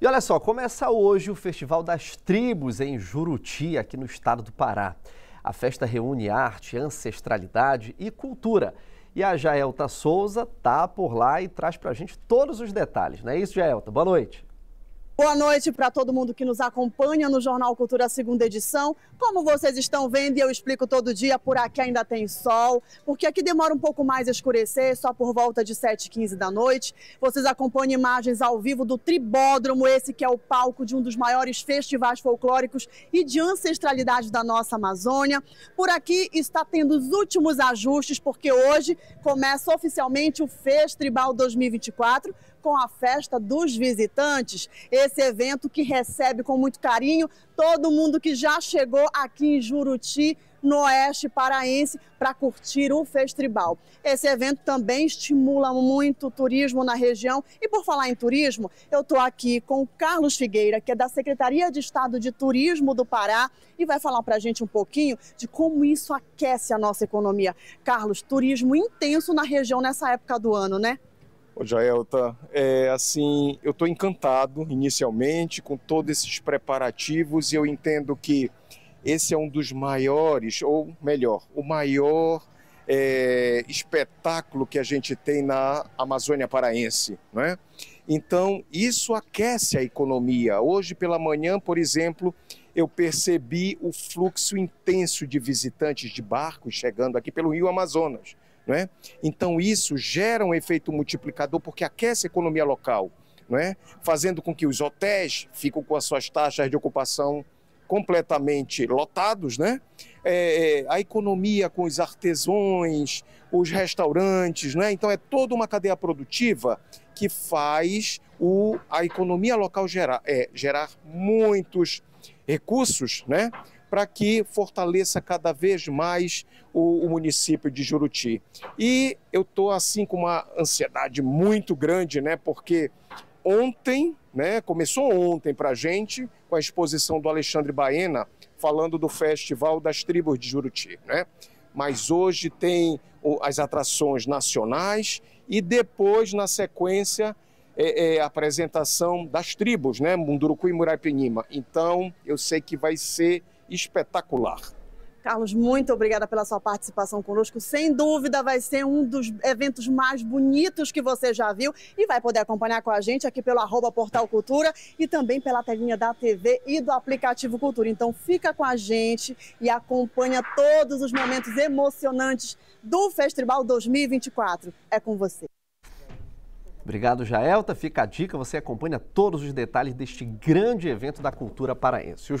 E olha só, começa hoje o Festival das Tribos em Juruti, aqui no estado do Pará. A festa reúne arte, ancestralidade e cultura. E a Jaelta Souza tá por lá e traz para a gente todos os detalhes. Não é isso, Jaelta? Boa noite. Boa noite para todo mundo que nos acompanha no Jornal Cultura Segunda Edição. Como vocês estão vendo, e eu explico todo dia, por aqui ainda tem sol, porque aqui demora um pouco mais a escurecer, só por volta de 7h15 da noite. Vocês acompanham imagens ao vivo do Tribódromo, esse que é o palco de um dos maiores festivais folclóricos e de ancestralidade da nossa Amazônia. Por aqui está tendo os últimos ajustes, porque hoje começa oficialmente o Festival 2024, com a festa dos visitantes, esse evento que recebe com muito carinho todo mundo que já chegou aqui em Juruti no Oeste Paraense para curtir o festival. Esse evento também estimula muito o turismo na região. E por falar em turismo, eu estou aqui com o Carlos Figueira, que é da Secretaria de Estado de Turismo do Pará, e vai falar para a gente um pouquinho de como isso aquece a nossa economia. Carlos, turismo intenso na região nessa época do ano, né? Ô Jaelta, é, assim, eu estou encantado inicialmente com todos esses preparativos e eu entendo que esse é um dos maiores, ou melhor, o maior é, espetáculo que a gente tem na Amazônia Paraense, não é? Então, isso aquece a economia. Hoje pela manhã, por exemplo, eu percebi o fluxo intenso de visitantes de barcos chegando aqui pelo Rio Amazonas. Não é? Então, isso gera um efeito multiplicador porque aquece a economia local, não é? fazendo com que os hotéis ficam com as suas taxas de ocupação completamente lotados, né? É, é a economia com os artesãos, os restaurantes, né? Então é toda uma cadeia produtiva que faz o, a economia local gerar, é, gerar muitos recursos, né? para que fortaleça cada vez mais o, o município de Juruti. E eu estou assim com uma ansiedade muito grande, né? Porque ontem, né? Começou ontem para a gente com a exposição do Alexandre Baena falando do Festival das Tribos de Juruti, né? Mas hoje tem as atrações nacionais e depois, na sequência, é, é, a apresentação das tribos, né? Munduruku e Muraipenima. Então, eu sei que vai ser espetacular. Carlos, muito obrigada pela sua participação conosco. Sem dúvida, vai ser um dos eventos mais bonitos que você já viu e vai poder acompanhar com a gente aqui pelo arroba Portal Cultura e também pela telinha da TV e do aplicativo Cultura. Então fica com a gente e acompanha todos os momentos emocionantes do Festival 2024. É com você. Obrigado, Jaelta. Fica a dica, você acompanha todos os detalhes deste grande evento da cultura paraense.